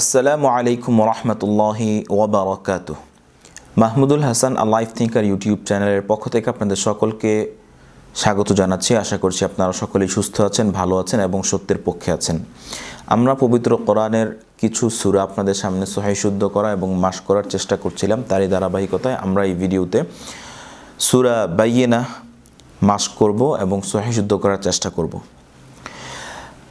আসসালামু আলাইকুম রহমতুল্লাহি ওবরাকাত Mahmudul Hasan a life thinker YouTube চ্যানেলের পক্ষ থেকে আপনাদের সকলকে স্বাগত জানাচ্ছি আশা করছি আপনারা সকলেই সুস্থ আছেন ভালো আছেন এবং সত্যের পক্ষে আছেন আমরা পবিত্র কোরআনের কিছু সুরা আপনাদের সামনে সহাই শুদ্ধ করা এবং মাস করার চেষ্টা করছিলাম তারই ধারাবাহিকতায় আমরা এই ভিডিওতে সুরা বাইয়েনা মাস করব এবং সহাই শুদ্ধ করার চেষ্টা করব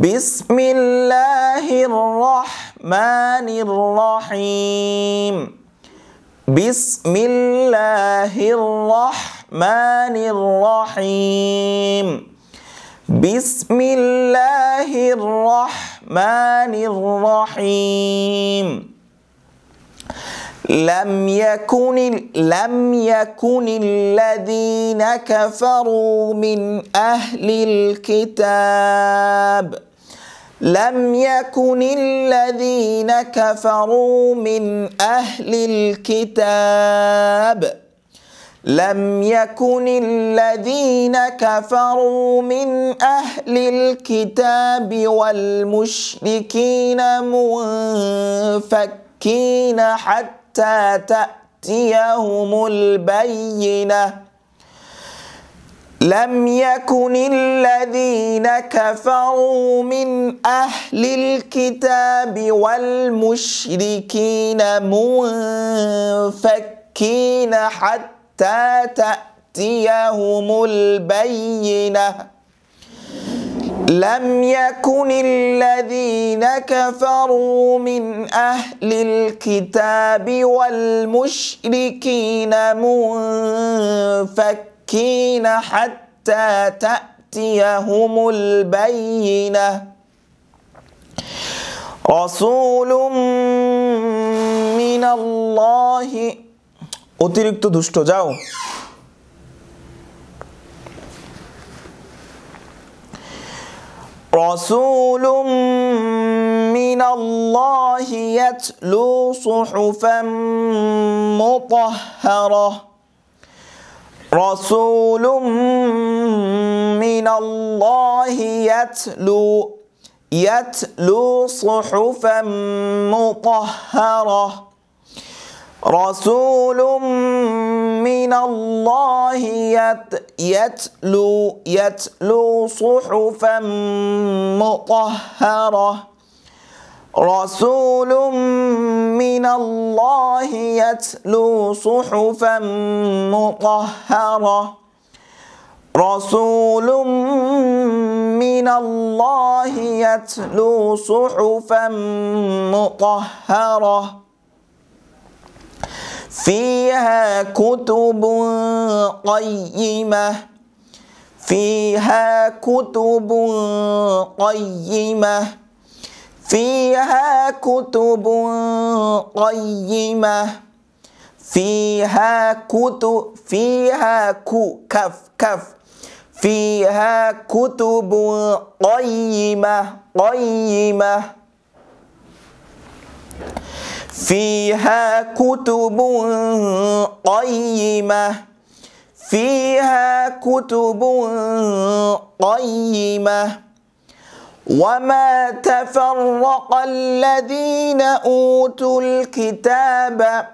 بسم الله الرحمن الرحيم بسم الله الرحمن الرحيم بسم الله الرحمن الرحيم لم يكن لم يكن الذين كفروا من أهل الكتاب لم يكن الذين كفروا من أهل الكتاب لم يكن الذين كفروا من أهل الكتاب والمشركين منفكين حتى تأتيهم البينه لم يكن الذين كفروا من أهل الكتاب والمشركين منفكين حتى تأتيهم البينة لم يكن الذين كفروا من أهل الكتاب والمشركين منفكين المشركين حتى تأتيهم البينة رسول من الله অতিরিক্ত দুষ্ট যাও رسول من الله يتلو صحفا مطهره رسول من الله يتلو يتلو صحفا مطهره رسول من الله يتلو يتلو صحفا مطهره رسول من الله يتلو صحفا مطهرة رسول من الله يتلو صحفا مطهرة فيها كتب قيمة فيها كتب قيمة فيها كتب قيمة فيها كتب فيها كو كف كف فيها كتب قيمة قيمة فيها كتب قيمة فيها كتب قيمة وما تفرق الذين أوتوا الكتاب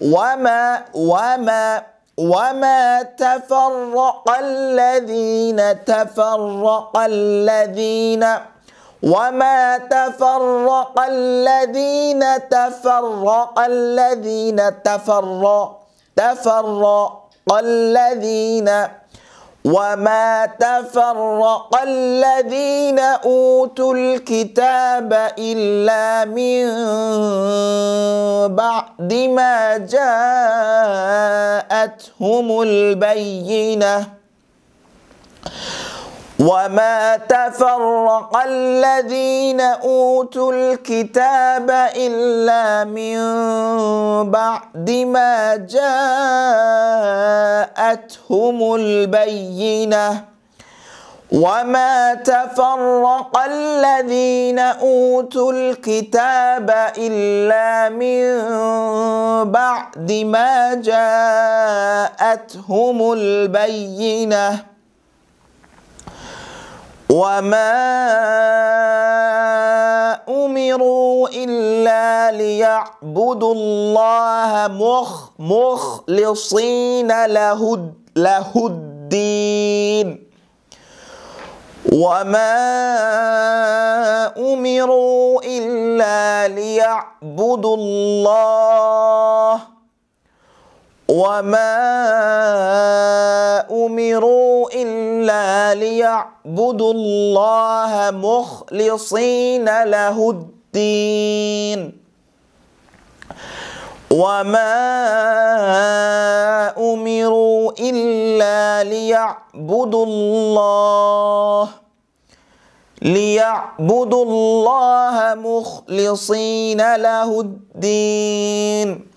وما وما وما تفرق الذين تفرق الذين وما تفرق الذين تفرق الذين تفرق تفرق الذين وما تفرق الذين اوتوا الكتاب الا من بعد ما جاءتهم البينه وما تفرق الذين أوتوا الكتاب إلا من بعد ما جاءتهم البينة وما تفرق الذين أوتوا الكتاب إلا من بعد ما جاءتهم البينة وما امروا الا ليعبدوا الله مخ مخلصين له له الدين وما امروا الا ليعبدوا الله وما امروا الا ليعبدوا الله مخلصين له الدين وما امروا الا ليعبدوا الله ليعبدوا الله مخلصين له الدين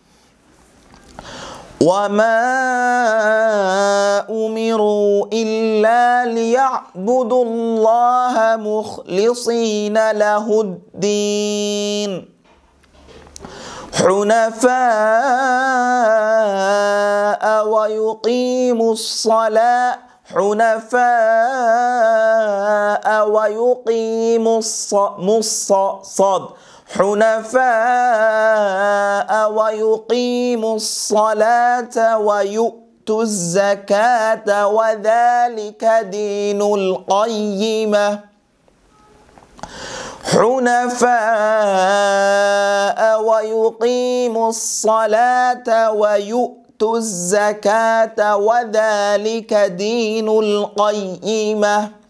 وما امروا الا ليعبدوا الله مخلصين له الدين حنفاء ويقيموا الصلاه حنفاء ويقيموا الص... الص... حنفاء ويقيموا الصلاة ويؤتوا الزكاة وذلك دين القيمة حنفاء ويقيموا الصلاة ويؤتوا الزكاة وذلك دين القيمة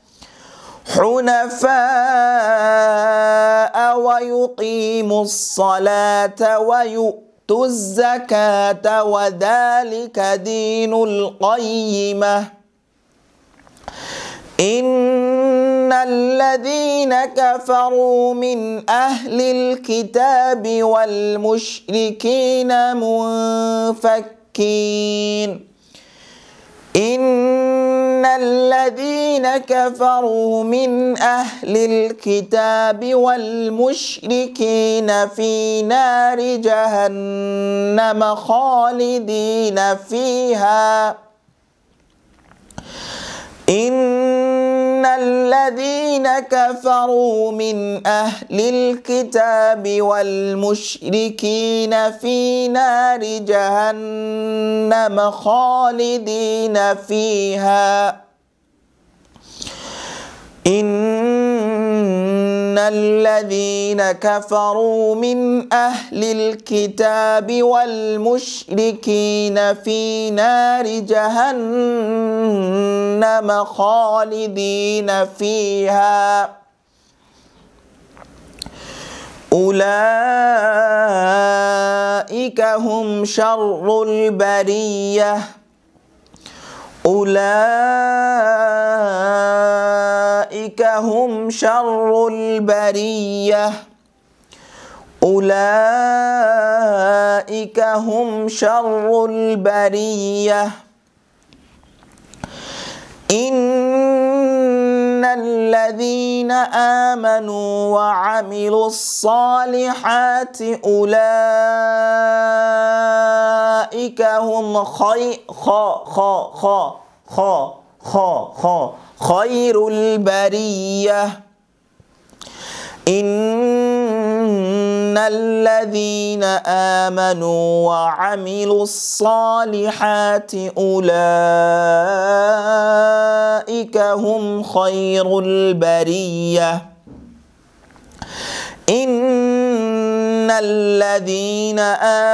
حنفاء ويقيموا الصلاة ويؤتوا الزكاة وذلك دين القيمة إن الذين كفروا من أهل الكتاب والمشركين منفكين إن إن الذين كفروا من أهل الكتاب والمشركين في نار جهنم خالدين فيها ان الذين كفروا من اهل الكتاب والمشركين في نار جهنم خالدين فيها ان الذين كفروا من اهل الكتاب والمشركين في نار جهنم خالدين فيها اولئك هم شر البريه أولئك هم شر البرية أولئك هم شر البرية إن ان الذين امنوا وعملوا الصالحات اولئك هم خير البريه إن الذين آمنوا وعملوا الصالحات أولئك هم خير البرية إن الذين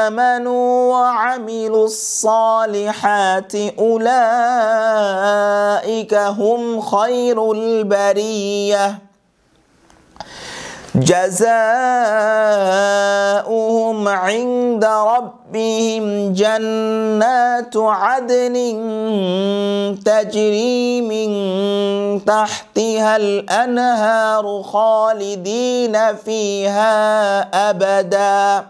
آمنوا وعملوا الصالحات أولئك هم خير البريه جزاؤهم عند ربهم جنات عدن تجري من تحتها الأنهار خالدين فيها أبداً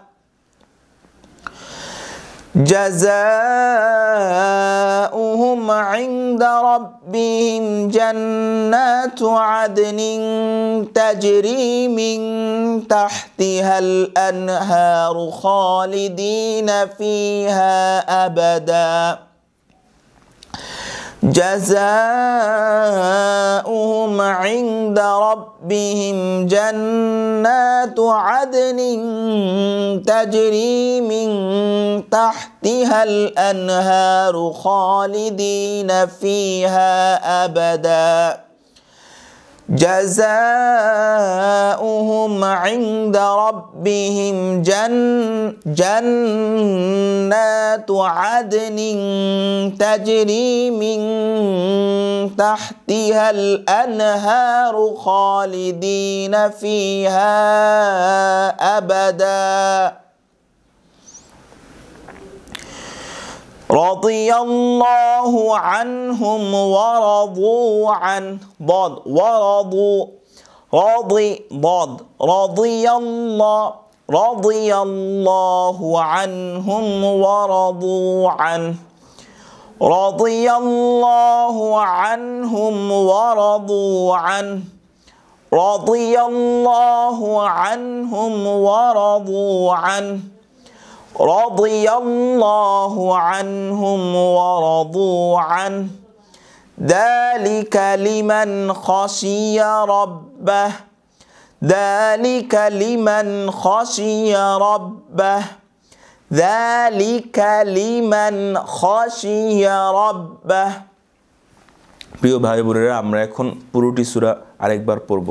جزاؤهم عند ربهم جنات عدن تجري من تحتها الأنهار خالدين فيها أبداً جزاؤهم عند ربهم جنات عدن تجري من تحتها الانهار خالدين فيها ابدا جزاؤهم عند ربهم جن جنات جنات عدن تجري من تحتها الانهار خالدين فيها ابدا رضي الله عنهم ورضوا عن ضد ورضوا رضي ضد رضي الله رضي الله عنهم ورضوا عنه رضي الله عنهم ورضوا عنه رضي الله عنهم ورضوا عنه رضي الله عنهم ورضوا عنه ذلك لمن خشي ربه ذلك لمن خشي ربه ذلك لمن خشي ربه প্রিয় ভাই বোনেরা আমরা এখন পুরোটি সূরা আরেকবার পড়ব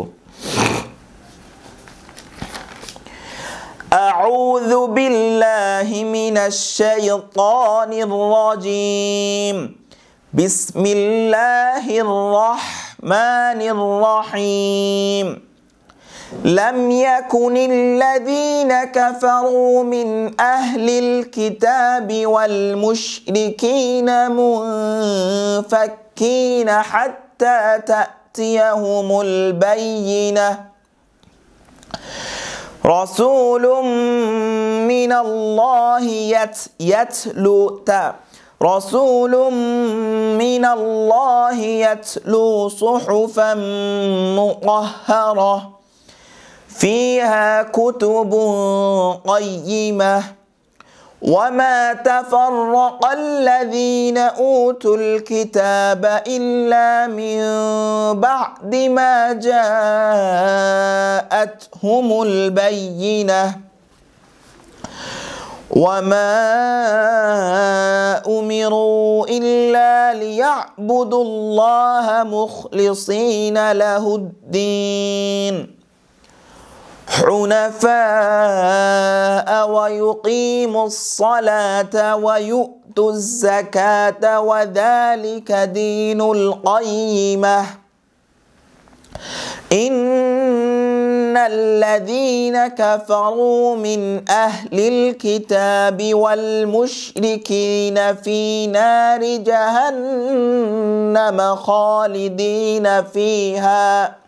أعوذ بالله من الشيطان الرجيم بسم الله الرحمن الرحيم لم يكن الذين كفروا من أهل الكتاب والمشركين منفكين حتى تأتيهم البينة رسول من الله يت يتلو رسول من الله يتلو صحفا مطهره فيها كتب قيمه وما تفرق الذين اوتوا الكتاب الا من بعد ما جاءتهم البينه وما امروا الا ليعبدوا الله مخلصين له الدين حنفاء ويقيموا الصلاة ويؤتوا الزكاة وذلك دين القيمة إن الذين كفروا من أهل الكتاب والمشركين في نار جهنم خالدين فيها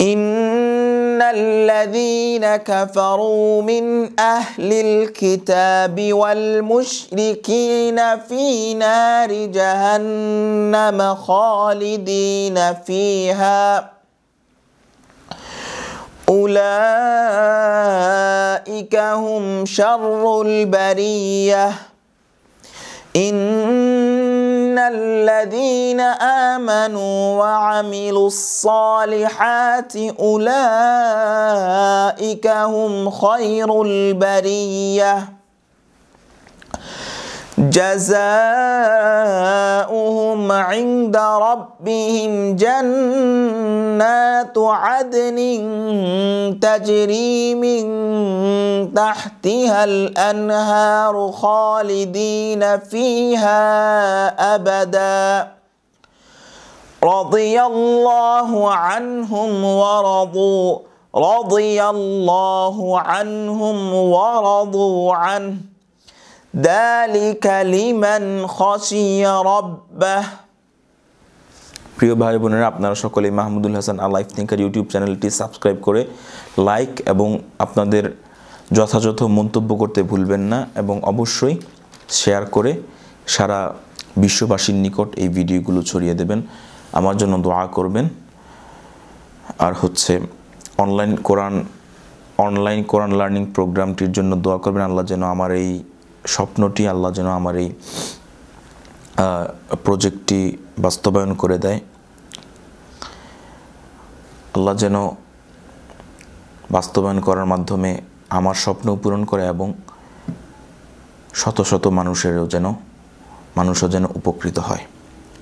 إن الذين كفروا من أهل الكتاب والمشركين في نار جهنم خالدين فيها أولئك هم شر البرية إن ان الذين امنوا وعملوا الصالحات اولئك هم خير البريه جزاؤهم عند ربهم جنات عدن تجري من تحتها الأنهار خالدين فيها أبدا رضي الله عنهم ورضوا رضي الله عنهم ورضوا عنه প্রিয় ভাই বোনেরা আপনারা সকলেই মাহমুদুল হাসান আল লাইফ থিঙ্কার ইউটিউব চ্যানেলটি সাবস্ক্রাইব করে লাইক এবং আপনাদের যথাযথ মন্তব্য করতে ভুলবেন না এবং অবশ্যই শেয়ার করে সারা বিশ্ববাসীর নিকট এই ভিডিওগুলো ছড়িয়ে দেবেন আমার জন্য দোয়া করবেন আর হচ্ছে অনলাইন কোরআন অনলাইন কোরআন লার্নিং প্রোগ্রামটির জন্য দোয়া করবেন আল্লাহ যেন আমার এই স্বপ্নটি আল্লাহ যেন আমার এই প্রজেক্টটি বাস্তবায়ন করে দেয় আল্লাহ যেন বাস্তবায়ন করার মাধ্যমে আমার স্বপ্ন পূরণ করে এবং শত শত মানুষেরও যেন মানুষও যেন উপকৃত হয়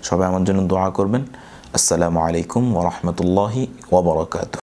সবাই আমার জন্য দোয়া করবেন আসসালামু আলাইকুম ওরহমতুল্লাহি ওবরাকাত